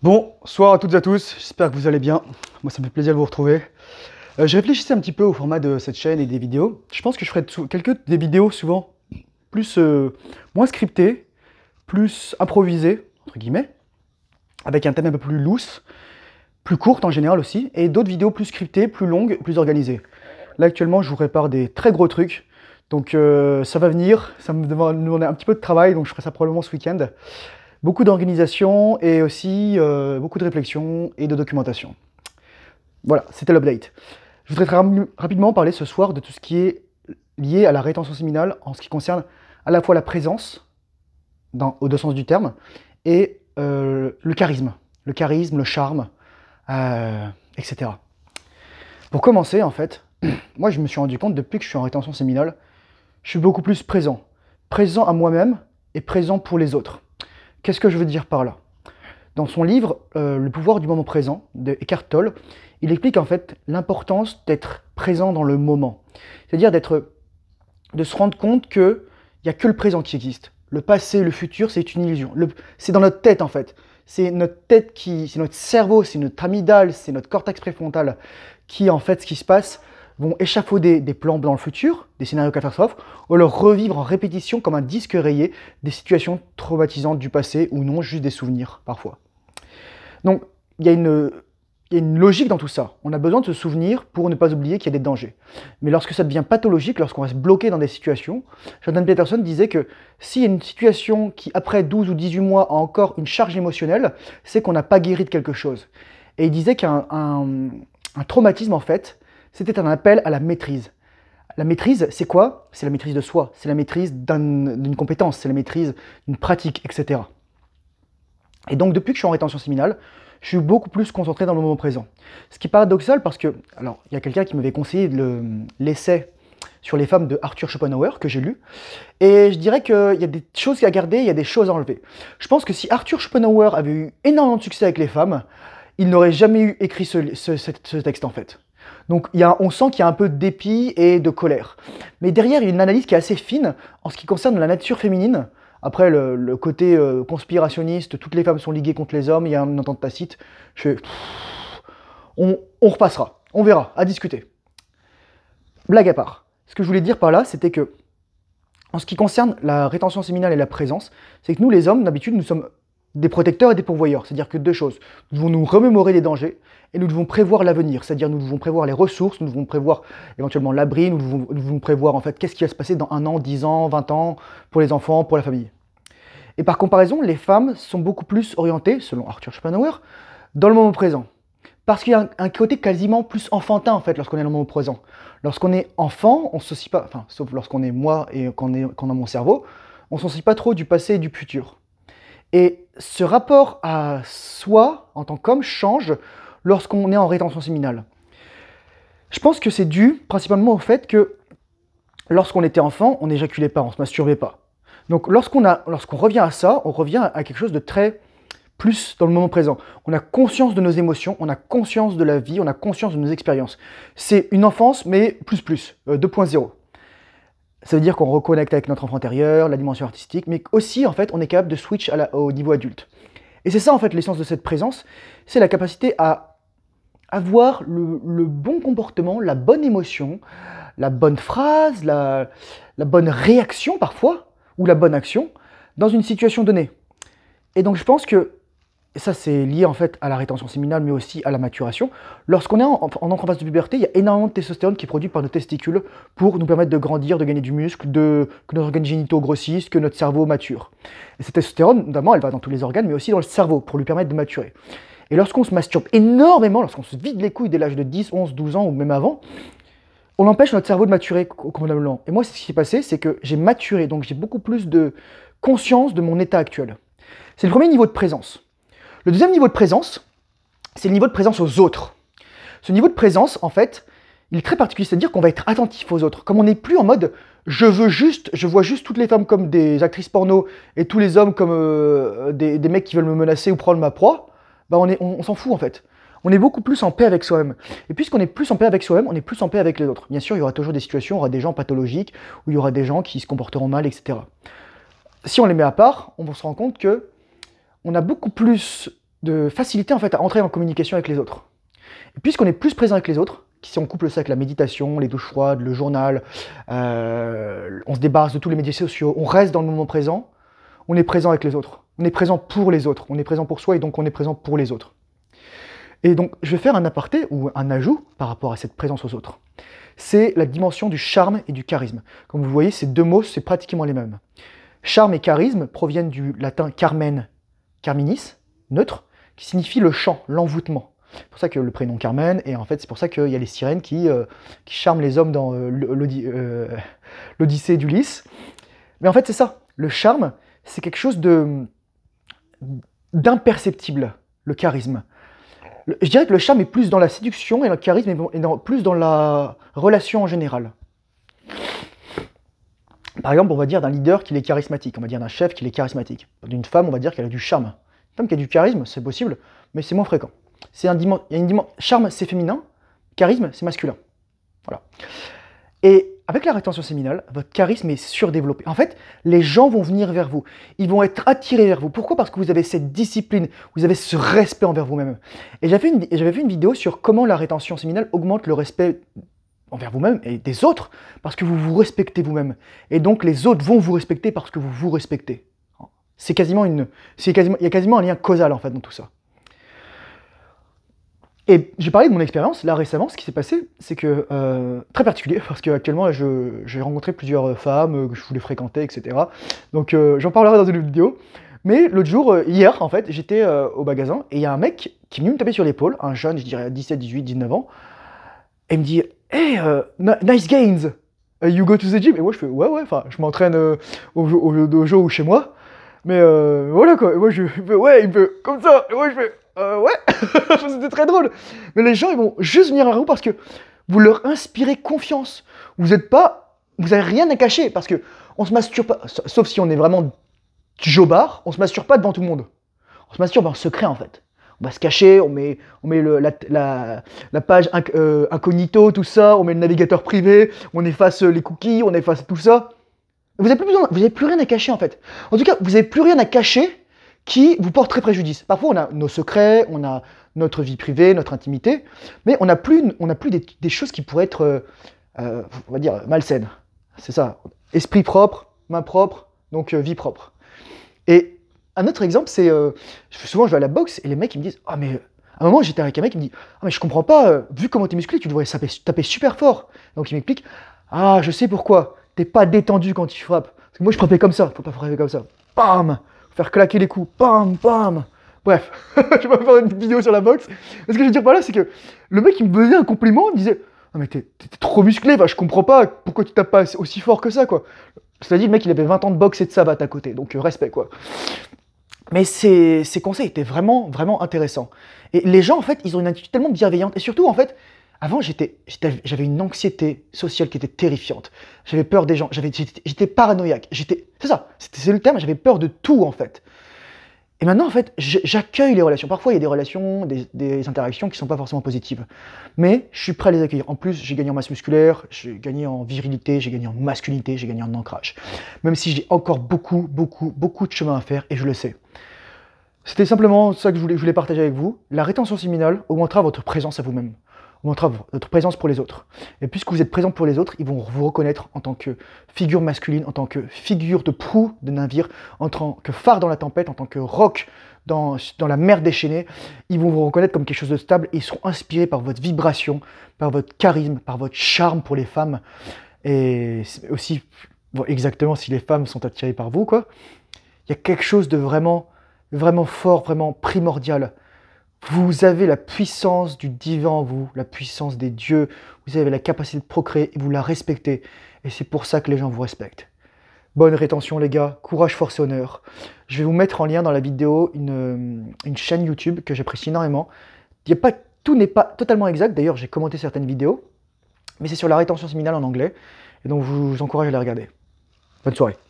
Bonsoir à toutes et à tous, j'espère que vous allez bien. Moi, ça me fait plaisir de vous retrouver. Euh, je réfléchissais un petit peu au format de cette chaîne et des vidéos. Je pense que je ferai quelques des vidéos souvent plus euh, moins scriptées, plus improvisées entre guillemets, avec un thème un peu plus loose, plus courte en général aussi, et d'autres vidéos plus scriptées, plus longues, plus organisées. Là actuellement, je vous répare des très gros trucs. Donc euh, ça va venir, ça me demande un petit peu de travail, donc je ferai ça probablement ce week-end. Beaucoup d'organisation et aussi euh, beaucoup de réflexion et de documentation. Voilà, c'était l'update. Je voudrais très rapidement parler ce soir de tout ce qui est lié à la rétention séminale en ce qui concerne à la fois la présence, dans, au deux sens du terme, et euh, le charisme. Le charisme, le charme, euh, etc. Pour commencer, en fait, moi je me suis rendu compte depuis que je suis en rétention séminale, je suis beaucoup plus présent. Présent à moi-même et présent pour les autres. Qu'est-ce que je veux dire par là Dans son livre euh, Le pouvoir du moment présent de Eckhart Tolle, il explique en fait l'importance d'être présent dans le moment. C'est-à-dire de se rendre compte que il n'y a que le présent qui existe. Le passé, le futur, c'est une illusion. C'est dans notre tête en fait. C'est notre tête qui, c'est notre cerveau, c'est notre amygdale, c'est notre cortex préfrontal qui en fait ce qui se passe vont échafauder des plans dans le futur, des scénarios catastrophes, ou leur revivre en répétition comme un disque rayé des situations traumatisantes du passé ou non, juste des souvenirs parfois. Donc il y, a une logique dans tout ça. On a besoin de se souvenir pour ne pas oublier qu'il y a des dangers. Mais lorsque ça devient pathologique, lorsqu'on reste bloqué dans des situations, Jordan Peterson disait que s'il y a une situation qui, après 12 ou 18 mois, a encore une charge émotionnelle, c'est qu'on n'a pas guéri de quelque chose. Et il disait qu'un traumatisme, en fait, c'était un appel à la maîtrise. La maîtrise, c'est quoi C'est la maîtrise de soi, c'est la maîtrise d'une compétence, c'est la maîtrise d'une pratique, etc. Et donc depuis que je suis en rétention séminale, je suis beaucoup plus concentré dans le moment présent. Ce qui est paradoxal parce que, alors, il y a quelqu'un qui m'avait conseillé l'essai sur les femmes de Arthur Schopenhauer que j'ai lu, et je dirais qu'il y a des choses à garder, il y a des choses à enlever. Je pense que si Arthur Schopenhauer avait eu énormément de succès avec les femmes, il n'aurait jamais eu écrit ce texte en fait. Donc y a, on sent qu'il y a un peu de dépit et de colère. Mais derrière, il y a une analyse qui est assez fine en ce qui concerne la nature féminine. Après, le, côté euh, conspirationniste, toutes les femmes sont liguées contre les hommes, il y a un entente tacite. Je on, on repassera, on verra, à discuter. Blague à part. Ce que je voulais dire par là, c'était que en ce qui concerne la rétention séminale et la présence, c'est que nous, les hommes, d'habitude, nous sommes des protecteurs et des pourvoyeurs. C'est-à-dire que deux choses. Nous devons nous remémorer les dangers et nous devons prévoir l'avenir. C'est-à-dire nous devons prévoir les ressources, nous devons prévoir éventuellement l'abri, nous devons, prévoir en fait qu'est-ce qui va se passer dans un an, dix ans, vingt ans pour les enfants, pour la famille. Et par comparaison, les femmes sont beaucoup plus orientées, selon Arthur Schopenhauer, dans le moment présent. Parce qu'il y a un côté quasiment plus enfantin en fait lorsqu'on est dans le moment présent. Lorsqu'on est enfant, on se pas, enfin sauf lorsqu'on est moi et qu'on a mon cerveau, on ne soucie pas trop du passé et du futur. Et ce rapport à soi en tant qu'homme change lorsqu'on est en rétention séminale. Je pense que c'est dû principalement au fait que lorsqu'on était enfant, on n'éjaculait pas, on ne se masturbait pas. Donc lorsqu'on revient à ça, on revient à quelque chose de très plus dans le moment présent. On a conscience de nos émotions, on a conscience de la vie, on a conscience de nos expériences. C'est une enfance, mais plus plus, 2.0. Euh, ça veut dire qu'on reconnecte avec notre enfant intérieur, la dimension artistique, mais aussi, en fait, on est capable de switch à au niveau adulte. Et c'est ça, en fait, l'essence de cette présence, c'est la capacité à avoir le, bon comportement, la bonne émotion, la bonne phrase, la bonne réaction parfois, ou la bonne action, dans une situation donnée. Et donc je pense que et ça c'est lié en fait à la rétention séminale mais aussi à la maturation, lorsqu'on est en, en, en phase de puberté, il y a énormément de testostérone qui est produit par nos testicules pour nous permettre de grandir, de gagner du muscle, de, que nos organes génitaux grossissent, que notre cerveau mature. Et cette testostérone, notamment, elle va dans tous les organes mais aussi dans le cerveau pour lui permettre de maturer. Et lorsqu'on se masturbe énormément, lorsqu'on se vide les couilles dès l'âge de 10, 11, 12 ans ou même avant, on empêche notre cerveau de maturer correctement. Et moi, ce qui s'est passé, c'est que j'ai maturé, donc j'ai beaucoup plus de conscience de mon état actuel. C'est le premier niveau de présence. Le deuxième niveau de présence, c'est le niveau de présence aux autres. Ce niveau de présence, en fait, il est très particulier, c'est-à-dire qu'on va être attentif aux autres. Comme on n'est plus en mode je veux juste, je vois juste toutes les femmes comme des actrices porno et tous les hommes comme euh, des, mecs qui veulent me menacer ou prendre ma proie, bah on s'en on, fout en fait. On est beaucoup plus en paix avec soi-même. Et puisqu'on est plus en paix avec soi-même, on est plus en paix avec les autres. Bien sûr, il y aura toujours des situations, il y aura des gens pathologiques, où il y aura des gens qui se comporteront mal, etc. Si on les met à part, on se rend compte que on a beaucoup plus de faciliter en fait à entrer en communication avec les autres. Puisqu'on est plus présent avec les autres, si on couple ça avec la méditation, les douches froides, le journal, euh, on se débarrasse de tous les médias sociaux, on reste dans le moment présent, on est présent avec les autres, on est présent pour les autres, on est présent pour soi et donc on est présent pour les autres. Et donc je vais faire un aparté ou un ajout par rapport à cette présence aux autres. C'est la dimension du charme et du charisme. Comme vous voyez, ces deux mots, c'est pratiquement les mêmes. Charme et charisme proviennent du latin carmen, carminis, neutre, qui signifie le chant, l'envoûtement. C'est pour ça que le prénom Carmen, et en fait, c'est pour ça qu'il y a les sirènes qui, euh, charment les hommes dans euh, euh, l'Odyssée d'Ulysse. Mais en fait, c'est ça. Le charme, c'est quelque chose de d'imperceptible, le charisme. je dirais que le charme est plus dans la séduction et le charisme est plus dans la relation en général. Par exemple, on va dire d'un leader qu'il est charismatique, on va dire d'un chef qu'il est charismatique. D'une femme, on va dire qu'elle a du charme qu'il qui a du charisme, c'est possible, mais c'est moins fréquent. C'est un une charme, c'est féminin, charisme, c'est masculin. Voilà. Et avec la rétention séminale, votre charisme est surdéveloppé. En fait, les gens vont venir vers vous. Ils vont être attirés vers vous. Pourquoi Parce que vous avez cette discipline, vous avez ce respect envers vous-même. Et j'avais une, fait une vidéo sur comment la rétention séminale augmente le respect envers vous-même et des autres, parce que vous vous respectez vous-même. Et donc les autres vont vous respecter parce que vous vous respectez. C'est quasiment une. Quasiment, il y a quasiment un lien causal en fait dans tout ça. Et j'ai parlé de mon expérience là récemment. Ce qui s'est passé, c'est que euh, très particulier parce qu'actuellement j'ai rencontré plusieurs euh, femmes euh, que je voulais fréquenter, etc. Donc j'en parlerai dans une vidéo. Mais l'autre jour, hier en fait, j'étais au magasin et il y a un mec qui est venu me taper sur l'épaule, un jeune, je dirais 17, 18, 19 ans, et me dit Hey, nice gains, uh, you go to the gym. Et moi je fais Ouais, ouais, enfin, je m'entraîne au, au dojo ou chez moi. Mais euh, voilà quoi, moi je ouais, il peut comme ça, et moi je fais euh, ouais, c'était très drôle. Mais les gens ils vont juste venir à vous parce que vous leur inspirez confiance. Vous n'êtes pas, vous n'avez rien à cacher parce que on se masturbe pas, sauf si on est vraiment jobard, on se masturbe pas devant tout le monde. On se masturbe en secret en fait. On va se cacher, on met, on met le, la, la, page euh, incognito, tout ça, on met le navigateur privé, on efface les cookies, on efface tout ça. Vous n'avez plus, rien à cacher en fait. En tout cas, vous n'avez plus rien à cacher qui vous porte très préjudice. Parfois, on a nos secrets, on a notre vie privée, notre intimité, mais on n'a plus, on des, choses qui pourraient être, euh, euh, on va dire, malsaines. C'est ça. Esprit propre, main propre, donc euh, vie propre. Et un autre exemple, c'est souvent je vais à la boxe et les mecs ils me disent Ah, mais à un moment j'étais avec un mec qui me dit Ah, oh, mais je comprends pas, vu comment tu es musclé, tu devrais taper super fort. Donc il m'explique Ah, je sais pourquoi. T'es pas détendu quand tu frappes. Parce que moi, je frappais comme ça. Faut pas frapper comme ça. Pam Faire claquer les coups. Pam, pam. Bref, je vais pas faire une vidéo sur la boxe. ce que je veux dire par là, c'est que le mec, il me faisait un compliment, il me disait Ah, mais t'es trop musclé, va. je comprends pas pourquoi tu tapes pas aussi fort que ça, quoi. C'est-à-dire, le mec, il avait 20 ans de boxe et de savate à côté, donc euh, respect, quoi. Mais ces, ces, conseils étaient vraiment, vraiment intéressants. Et les gens, en fait, ils ont une attitude tellement bienveillante. Et surtout, en fait, avant, j'avais une anxiété sociale qui était terrifiante. J'avais peur des gens, j'étais paranoïaque. C'est ça, c'est le terme, j'avais peur de tout en fait. Et maintenant, en fait, j'accueille les relations. Parfois, il y a des relations, des, interactions qui ne sont pas forcément positives. Mais je suis prêt à les accueillir. En plus, j'ai gagné en masse musculaire, j'ai gagné en virilité, j'ai gagné en masculinité, j'ai gagné en ancrage. Même si j'ai encore beaucoup, beaucoup, beaucoup de chemin à faire, et je le sais. C'était simplement ça que je voulais, je voulais, partager avec vous. La rétention séminale augmentera votre présence à vous-même montrera votre présence pour les autres. Et puisque vous êtes présent pour les autres, ils vont vous reconnaître en tant que figure masculine, en tant que figure de proue de navire, en tant que phare dans la tempête, en tant que roc dans, dans la mer déchaînée. Ils vont vous reconnaître comme quelque chose de stable et ils seront inspirés par votre vibration, par votre charisme, par votre charme pour les femmes. Et aussi, exactement, si les femmes sont attirées par vous, quoi. Il y a quelque chose de vraiment, vraiment fort, vraiment primordial vous avez la puissance du divin en vous, la puissance des dieux. Vous avez la capacité de procréer et vous la respectez. Et c'est pour ça que les gens vous respectent. Bonne rétention les gars, courage, force et honneur. Je vais vous mettre en lien dans la vidéo une, euh, chaîne YouTube que j'apprécie énormément. a pas, tout n'est pas totalement exact, d'ailleurs j'ai commenté certaines vidéos, mais c'est sur la rétention séminale en anglais, et donc je vous encourage à la regarder. Bonne soirée.